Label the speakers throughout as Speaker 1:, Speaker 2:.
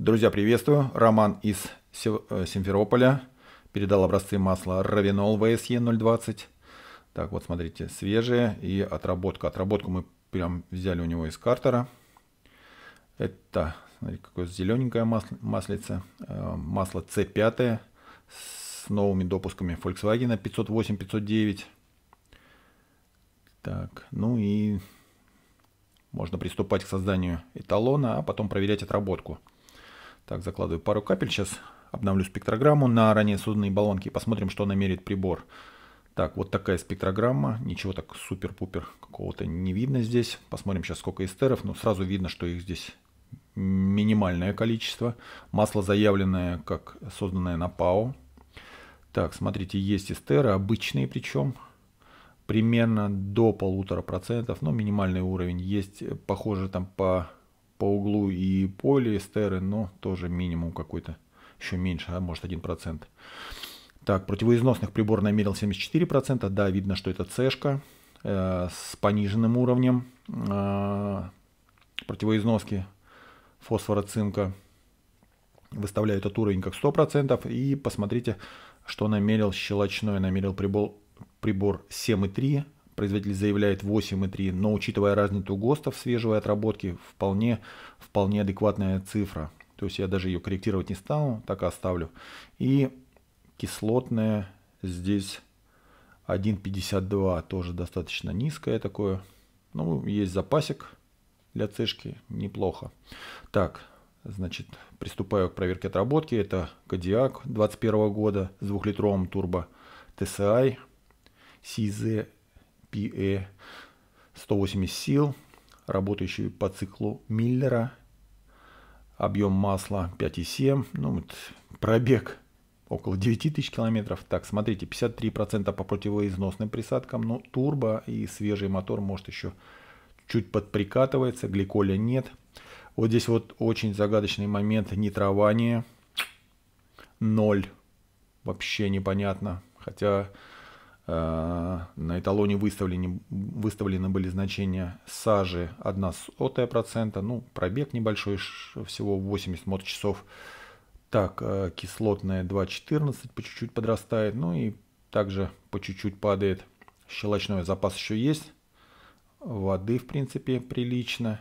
Speaker 1: Друзья, приветствую. Роман из э, Симферополя передал образцы масла Равинол ВСЕ 020. Так, вот смотрите, свежие и отработка. Отработку мы прям взяли у него из картера. Это, смотрите, какое зелененькое э, масло, маслице. Масло C5 с новыми допусками Volkswagen 508-509. Так, ну и можно приступать к созданию эталона, а потом проверять отработку. Так, закладываю пару капель. Сейчас обновлю спектрограмму на ранее созданные баллонки и посмотрим, что намерит прибор. Так, вот такая спектрограмма. Ничего так супер-пупер какого-то не видно здесь. Посмотрим сейчас, сколько эстеров. Но ну, сразу видно, что их здесь минимальное количество. Масло заявленное, как созданное на ПАО. Так, смотрите, есть эстеры, обычные причем. Примерно до полутора процентов, но минимальный уровень. Есть, похоже, там по по углу и полиэстеры, но тоже минимум какой-то, еще меньше, а может 1%. Так, противоизносных прибор намерил 74%, да, видно, что это цешка э, с пониженным уровнем э, противоизноски фосфора цинка. Выставляю этот уровень как 100%. И посмотрите, что намерил щелочной. Намерил прибор, прибор 7,3, производитель заявляет 8,3, но учитывая разницу ГОСТов свежего отработки, вполне, вполне адекватная цифра. То есть я даже ее корректировать не стану, так и оставлю. И кислотная здесь 1,52, тоже достаточно низкое такое. Ну, есть запасик для цешки, неплохо. Так, значит, приступаю к проверке отработки. Это Кодиак 21 года с двухлитровым турбо TSI CZ PA 180 сил, работающий по циклу Миллера. Объем масла 5,7. Ну, вот пробег около 9000 километров. Так, смотрите, 53% по противоизносным присадкам. Но ну, турбо и свежий мотор, может, еще чуть подприкатывается. Гликоля нет. Вот здесь вот очень загадочный момент нитрования. Ноль. Вообще непонятно. Хотя Э, на эталоне выставлены, выставлены были значения сажи 1%, ну, пробег небольшой, всего 80 моточасов. Так, э, кислотная 2.14 по чуть-чуть подрастает, ну и также по чуть-чуть падает. Щелочной запас еще есть. Воды, в принципе, прилично.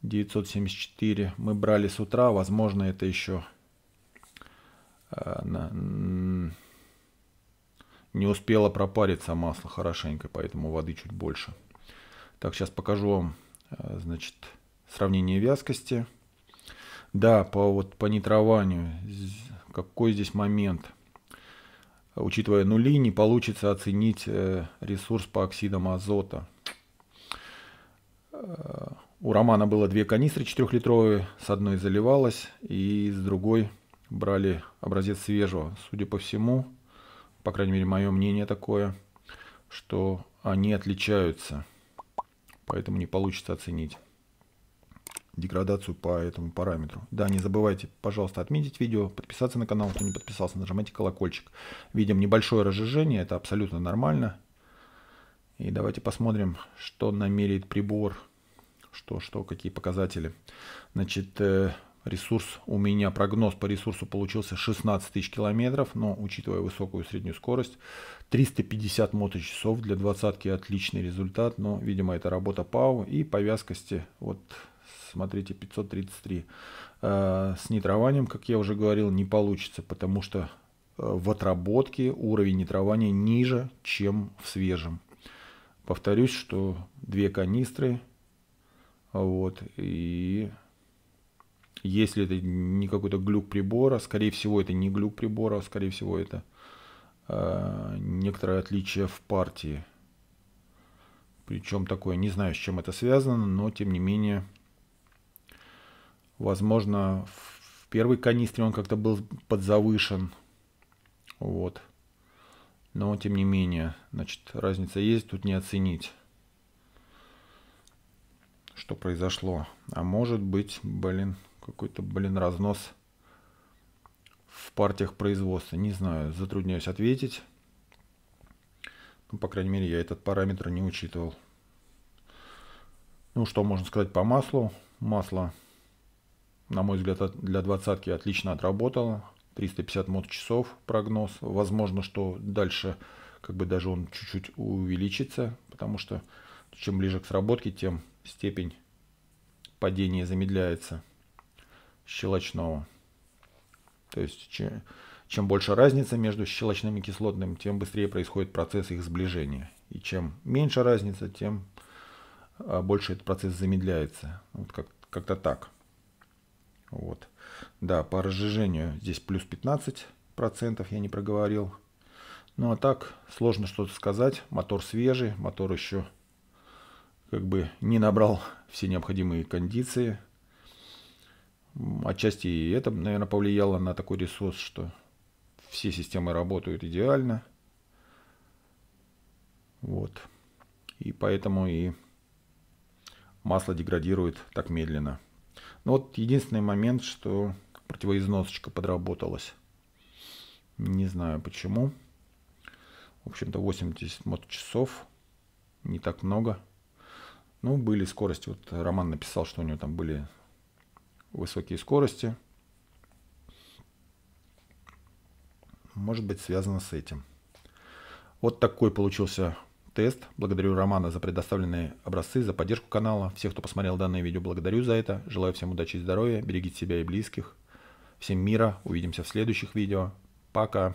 Speaker 1: 974 мы брали с утра, возможно, это еще э, не успела пропариться масло хорошенько, поэтому воды чуть больше. Так, сейчас покажу вам, э, значит, сравнение вязкости. Да, по, вот, по нитрованию, какой здесь момент. Учитывая нули, не получится оценить э, ресурс по оксидам азота. Э, у Романа было две канистры 4-литровые, с одной заливалась и с другой брали образец свежего. Судя по всему, по крайней мере, мое мнение такое, что они отличаются, поэтому не получится оценить деградацию по этому параметру. Да, не забывайте, пожалуйста, отметить видео, подписаться на канал, кто не подписался, нажимайте колокольчик. Видим небольшое разжижение, это абсолютно нормально. И давайте посмотрим, что намеряет прибор, что, что, какие показатели. Значит, э, Ресурс у меня, прогноз по ресурсу получился 16 тысяч километров, но учитывая высокую среднюю скорость, 350 моточасов для двадцатки отличный результат, но, видимо, это работа ПАУ и по вязкости, вот, смотрите, 533. Э, с нитрованием, как я уже говорил, не получится, потому что э, в отработке уровень нитрования ниже, чем в свежем. Повторюсь, что две канистры, вот, и если это не какой-то глюк прибора, скорее всего, это не глюк прибора, скорее всего, это э, некоторое отличие в партии. Причем такое, не знаю, с чем это связано, но тем не менее, возможно, в первой канистре он как-то был подзавышен. Вот. Но тем не менее, значит, разница есть, тут не оценить, что произошло. А может быть, блин, какой-то, блин, разнос в партиях производства. Не знаю, затрудняюсь ответить. Ну, по крайней мере, я этот параметр не учитывал. Ну, что можно сказать по маслу? Масло, на мой взгляд, для двадцатки отлично отработало. 350 часов прогноз. Возможно, что дальше как бы даже он чуть-чуть увеличится, потому что чем ближе к сработке, тем степень падения замедляется щелочного. То есть чем, больше разница между щелочным и кислотным, тем быстрее происходит процесс их сближения. И чем меньше разница, тем а, больше этот процесс замедляется. Вот как, то так. Вот. Да, по разжижению здесь плюс 15%, я не проговорил. Ну а так, сложно что-то сказать. Мотор свежий, мотор еще как бы не набрал все необходимые кондиции. Отчасти и это, наверное, повлияло на такой ресурс, что все системы работают идеально. Вот. И поэтому и масло деградирует так медленно. Но вот единственный момент, что противоизносочка подработалась. Не знаю почему. В общем-то 80 мод часов. Не так много. Ну, были скорости. Вот Роман написал, что у него там были высокие скорости. Может быть связано с этим. Вот такой получился тест. Благодарю Романа за предоставленные образцы, за поддержку канала. Всех, кто посмотрел данное видео, благодарю за это. Желаю всем удачи и здоровья. Берегите себя и близких. Всем мира. Увидимся в следующих видео. Пока.